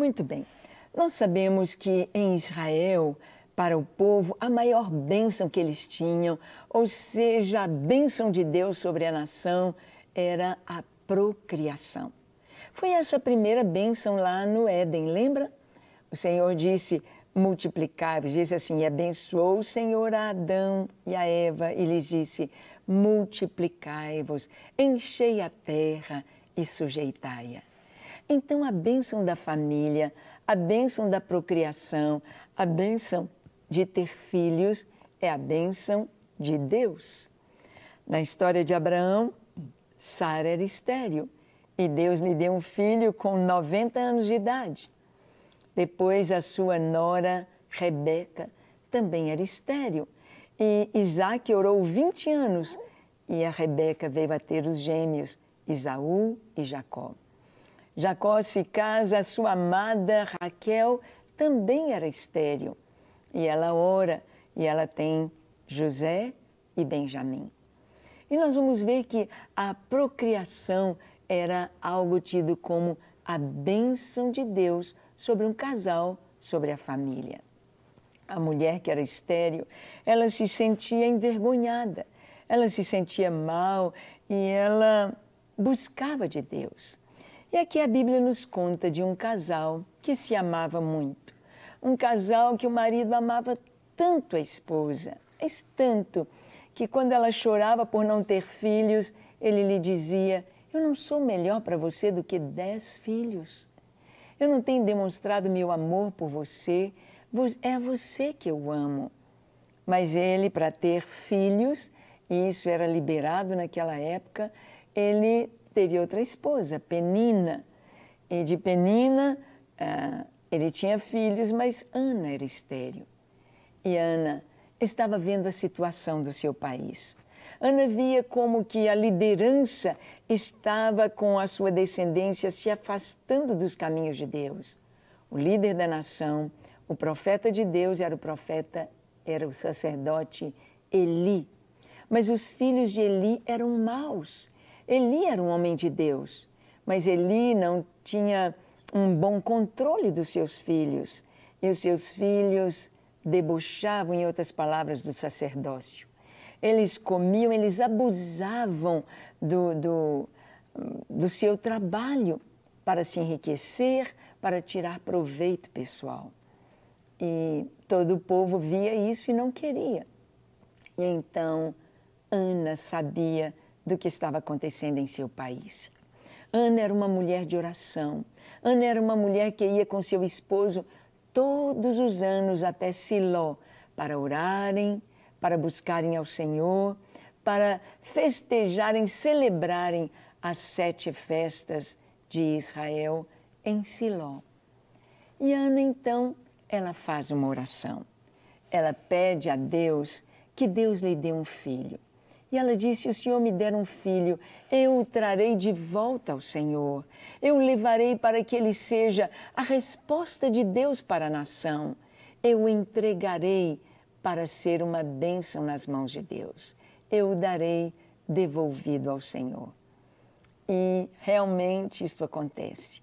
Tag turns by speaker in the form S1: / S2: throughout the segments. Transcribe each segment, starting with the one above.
S1: Muito bem. Nós sabemos que em Israel, para o povo, a maior bênção que eles tinham, ou seja, a bênção de Deus sobre a nação, era a procriação. Foi essa a primeira bênção lá no Éden, lembra? O Senhor disse: multiplicai-vos. Diz assim: e abençoou o Senhor a Adão e a Eva e lhes disse: multiplicai-vos, enchei a terra e sujeitai-a. Então, a bênção da família, a bênção da procriação, a bênção de ter filhos é a bênção de Deus. Na história de Abraão, Sara era estéril e Deus lhe deu um filho com 90 anos de idade. Depois, a sua nora, Rebeca, também era estéril. E Isaac orou 20 anos e a Rebeca veio a ter os gêmeos, Isaú e Jacó. Jacó se casa, sua amada Raquel também era estéril. E ela ora, e ela tem José e Benjamim. E nós vamos ver que a procriação era algo tido como a bênção de Deus sobre um casal, sobre a família. A mulher que era estéril, ela se sentia envergonhada, ela se sentia mal e ela buscava de Deus. E aqui a Bíblia nos conta de um casal que se amava muito. Um casal que o marido amava tanto a esposa, mas tanto, que quando ela chorava por não ter filhos, ele lhe dizia: Eu não sou melhor para você do que dez filhos. Eu não tenho demonstrado meu amor por você, é você que eu amo. Mas ele, para ter filhos, e isso era liberado naquela época, ele teve outra esposa, Penina. E de Penina, ah, ele tinha filhos, mas Ana era estéril. E Ana estava vendo a situação do seu país. Ana via como que a liderança estava com a sua descendência se afastando dos caminhos de Deus. O líder da nação, o profeta de Deus era o profeta, era o sacerdote Eli. Mas os filhos de Eli eram maus Eli era um homem de Deus, mas Eli não tinha um bom controle dos seus filhos. E os seus filhos debochavam, em outras palavras, do sacerdócio. Eles comiam, eles abusavam do, do, do seu trabalho para se enriquecer, para tirar proveito pessoal. E todo o povo via isso e não queria. E então Ana sabia do que estava acontecendo em seu país. Ana era uma mulher de oração. Ana era uma mulher que ia com seu esposo todos os anos até Siló para orarem, para buscarem ao Senhor, para festejarem, celebrarem as sete festas de Israel em Siló. E Ana então, ela faz uma oração. Ela pede a Deus que Deus lhe dê um filho. E ela disse: O Senhor me der um filho, eu o trarei de volta ao Senhor. Eu o levarei para que ele seja a resposta de Deus para a nação. Eu o entregarei para ser uma bênção nas mãos de Deus. Eu o darei devolvido ao Senhor. E realmente isto acontece.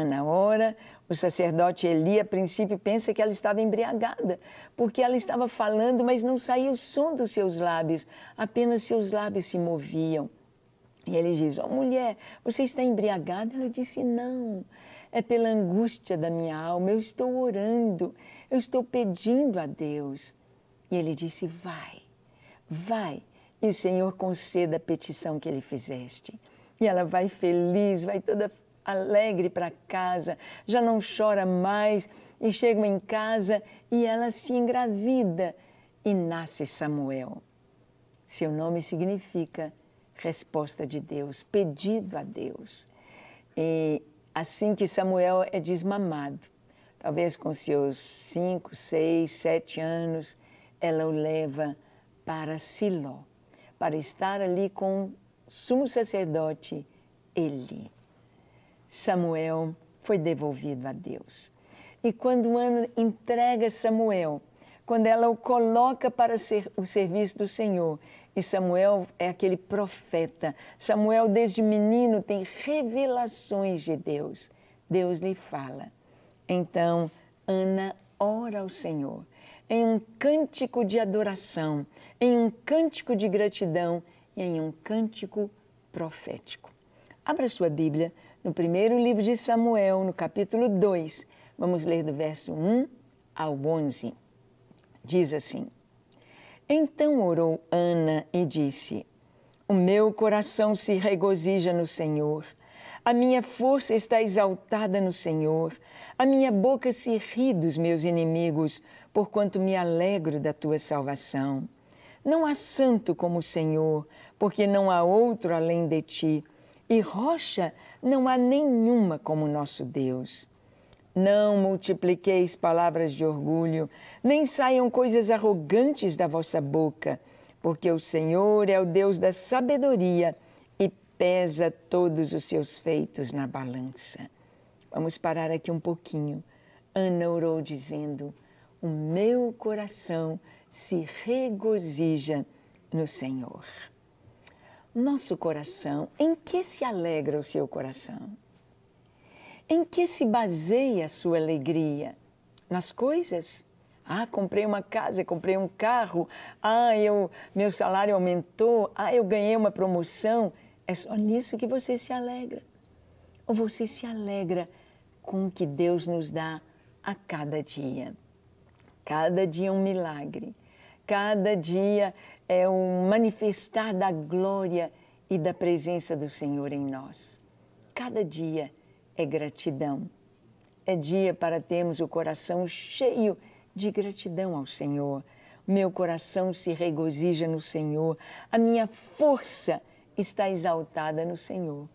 S1: Ana Ora, o sacerdote Eli, a princípio, pensa que ela estava embriagada, porque ela estava falando, mas não saía o som dos seus lábios, apenas seus lábios se moviam. E ele diz: Ó oh, mulher, você está embriagada? Ela disse: Não, é pela angústia da minha alma, eu estou orando, eu estou pedindo a Deus. E ele disse: Vai, vai, e o Senhor conceda a petição que ele fizeste. E ela vai feliz, vai toda alegre para casa, já não chora mais e chegam em casa e ela se engravida e nasce Samuel. Seu nome significa resposta de Deus, pedido a Deus. E assim que Samuel é desmamado, talvez com seus cinco, seis, sete anos, ela o leva para Siló, para estar ali com o sumo sacerdote Eli. Samuel foi devolvido a Deus. E quando Ana entrega Samuel, quando ela o coloca para ser o serviço do Senhor, e Samuel é aquele profeta. Samuel, desde menino, tem revelações de Deus. Deus lhe fala. Então, Ana ora ao Senhor em um cântico de adoração, em um cântico de gratidão e em um cântico profético. Abra sua Bíblia no primeiro livro de Samuel, no capítulo 2. Vamos ler do verso 1 ao 11. Diz assim: Então orou Ana e disse: O meu coração se regozija no Senhor. A minha força está exaltada no Senhor. A minha boca se ri dos meus inimigos, porquanto me alegro da tua salvação. Não há santo como o Senhor, porque não há outro além de ti e rocha não há nenhuma como o nosso Deus. Não multipliqueis palavras de orgulho, nem saiam coisas arrogantes da vossa boca, porque o Senhor é o Deus da sabedoria e pesa todos os seus feitos na balança. Vamos parar aqui um pouquinho. Ana orou dizendo: O meu coração se regozija no Senhor nosso coração, em que se alegra o seu coração? Em que se baseia a sua alegria? Nas coisas? Ah, comprei uma casa, comprei um carro. Ah, eu, meu salário aumentou. Ah, eu ganhei uma promoção. É só nisso que você se alegra. Ou você se alegra com o que Deus nos dá a cada dia. Cada dia um milagre Cada dia é um manifestar da glória e da presença do Senhor em nós. Cada dia é gratidão. É dia para termos o coração cheio de gratidão ao Senhor. Meu coração se regozija no Senhor, a minha força está exaltada no Senhor.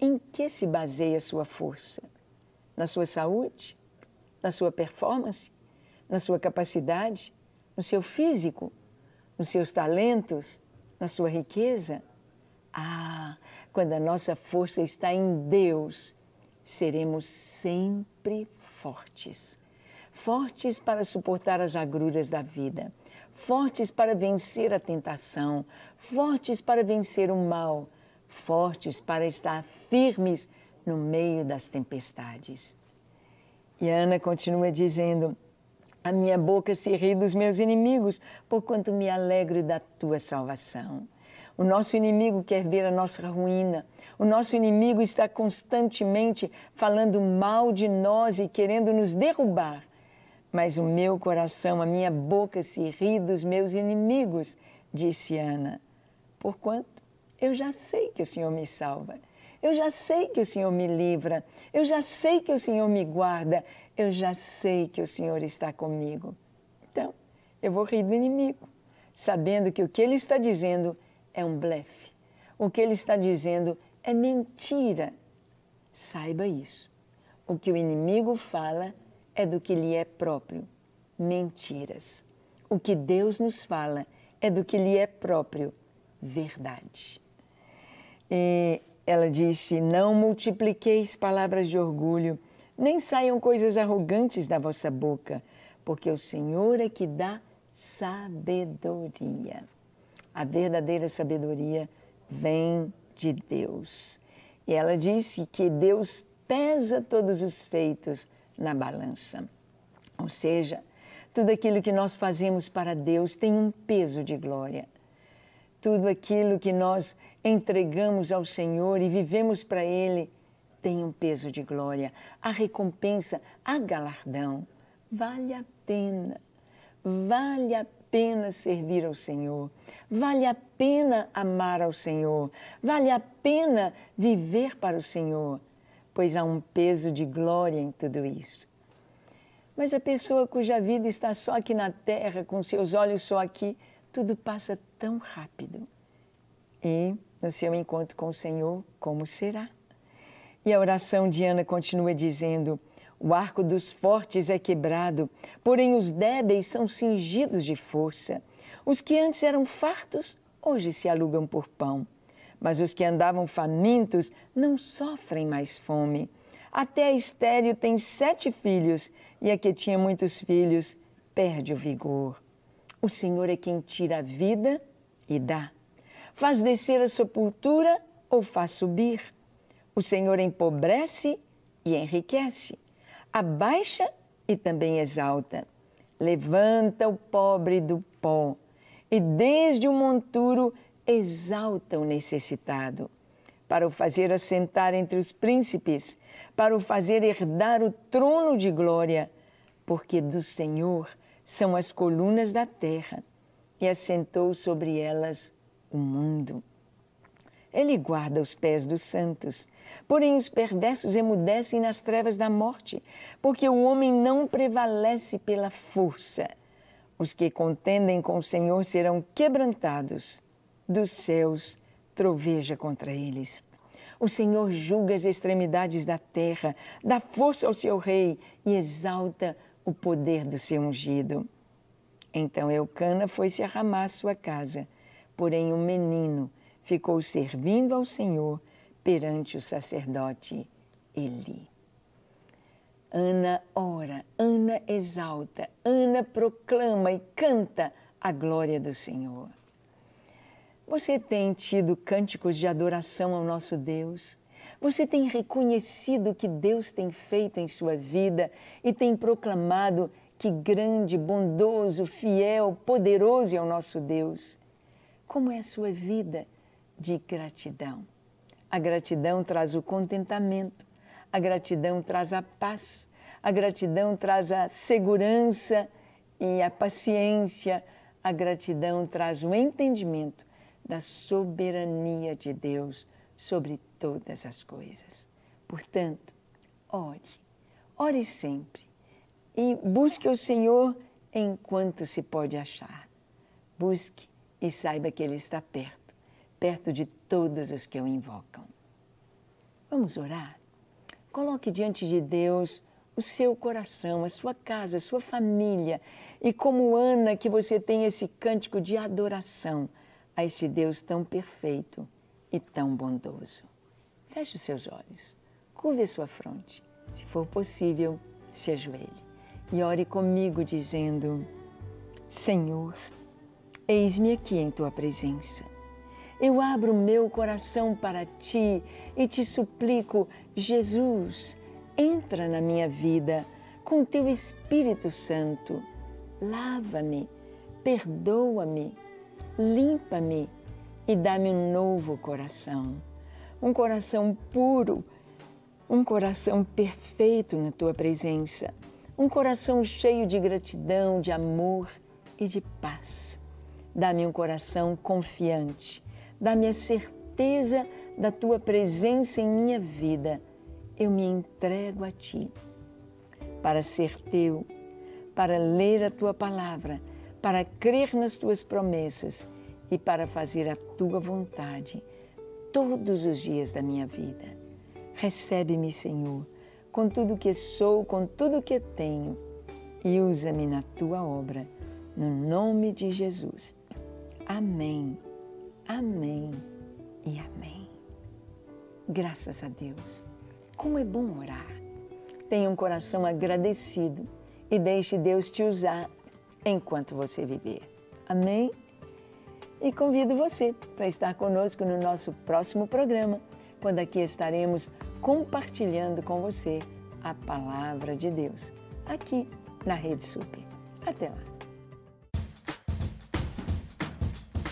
S1: Em que se baseia a sua força? Na sua saúde? Na sua performance? Na sua capacidade? no seu físico, nos seus talentos, na sua riqueza. Ah, quando a nossa força está em Deus, seremos sempre fortes. Fortes para suportar as agruras da vida, fortes para vencer a tentação, fortes para vencer o mal, fortes para estar firmes no meio das tempestades. E Ana continua dizendo: a minha boca se ri dos meus inimigos, porquanto me alegro da tua salvação. O nosso inimigo quer ver a nossa ruína. O nosso inimigo está constantemente falando mal de nós e querendo nos derrubar. Mas o meu coração, a minha boca se ri dos meus inimigos, disse Ana. Porquanto eu já sei que o Senhor me salva. Eu já sei que o Senhor me livra. Eu já sei que o Senhor me guarda eu já sei que o Senhor está comigo. Então, eu vou rir do inimigo, sabendo que o que ele está dizendo é um blefe. O que ele está dizendo é mentira. Saiba isso. O que o inimigo fala é do que lhe é próprio mentiras. O que Deus nos fala é do que lhe é próprio verdade. E ela disse: Não multipliqueis palavras de orgulho nem saiam coisas arrogantes da vossa boca, porque o Senhor é que dá sabedoria. A verdadeira sabedoria vem de Deus. E ela disse que Deus pesa todos os feitos na balança. Ou seja, tudo aquilo que nós fazemos para Deus tem um peso de glória. Tudo aquilo que nós entregamos ao Senhor e vivemos para Ele tem um peso de glória. A recompensa, a galardão, vale a pena. Vale a pena servir ao Senhor. Vale a pena amar ao Senhor. Vale a pena viver para o Senhor, pois há um peso de glória em tudo isso. Mas a pessoa cuja vida está só aqui na terra, com seus olhos só aqui, tudo passa tão rápido. E no seu encontro com o Senhor, como será? E a oração de Ana continua dizendo: O arco dos fortes é quebrado, porém os débeis são cingidos de força. Os que antes eram fartos, hoje se alugam por pão. Mas os que andavam famintos não sofrem mais fome. Até a estéreo tem sete filhos, e a que tinha muitos filhos perde o vigor. O Senhor é quem tira a vida e dá. Faz descer a sepultura ou faz subir o Senhor empobrece e enriquece, abaixa e também exalta. Levanta o pobre do pó e desde o monturo exalta o necessitado, para o fazer assentar entre os príncipes, para o fazer herdar o trono de glória, porque do Senhor são as colunas da terra e assentou sobre elas o mundo. Ele guarda os pés dos santos. Porém, os perversos emudecem nas trevas da morte, porque o homem não prevalece pela força. Os que contendem com o Senhor serão quebrantados. Dos céus troveja contra eles. O Senhor julga as extremidades da terra, dá força ao seu rei e exalta o poder do seu ungido. Então Eucana foi-se arramar à sua casa, porém o menino ficou servindo ao Senhor perante o sacerdote Eli. Ana ora, Ana exalta, Ana proclama e canta a glória do Senhor. Você tem tido cânticos de adoração ao nosso Deus? Você tem reconhecido o que Deus tem feito em sua vida e tem proclamado que grande, bondoso, fiel, poderoso é o nosso Deus? Como é a sua vida? de gratidão. A gratidão traz o contentamento, a gratidão traz a paz, a gratidão traz a segurança e a paciência, a gratidão traz o entendimento da soberania de Deus sobre todas as coisas. Portanto, ore, ore sempre e busque o Senhor enquanto se pode achar. Busque e saiba que Ele está perto perto de todos os que o invocam. Vamos orar? Coloque diante de Deus o seu coração, a sua casa, a sua família e como Ana que você tem esse cântico de adoração a este Deus tão perfeito e tão bondoso. Feche os seus olhos, curve a sua fronte, se for possível, se ajoelhe e ore comigo dizendo: Senhor, eis-me aqui em tua presença eu abro meu coração para ti e te suplico, Jesus, entra na minha vida com teu Espírito Santo. Lava-me, perdoa-me, limpa-me e dá-me um novo coração. Um coração puro, um coração perfeito na tua presença, um coração cheio de gratidão, de amor e de paz. Dá-me um coração confiante dá-me a certeza da tua presença em minha vida. Eu me entrego a ti para ser teu, para ler a tua palavra, para crer nas tuas promessas e para fazer a tua vontade todos os dias da minha vida. Recebe-me, Senhor, com tudo que sou, com tudo que tenho e usa-me na tua obra, no nome de Jesus. Amém. Amém e amém. Graças a Deus. Como é bom orar. Tenha um coração agradecido e deixe Deus te usar enquanto você viver. Amém? E convido você para estar conosco no nosso próximo programa, quando aqui estaremos compartilhando com você a palavra de Deus, aqui na Rede Super. Até lá!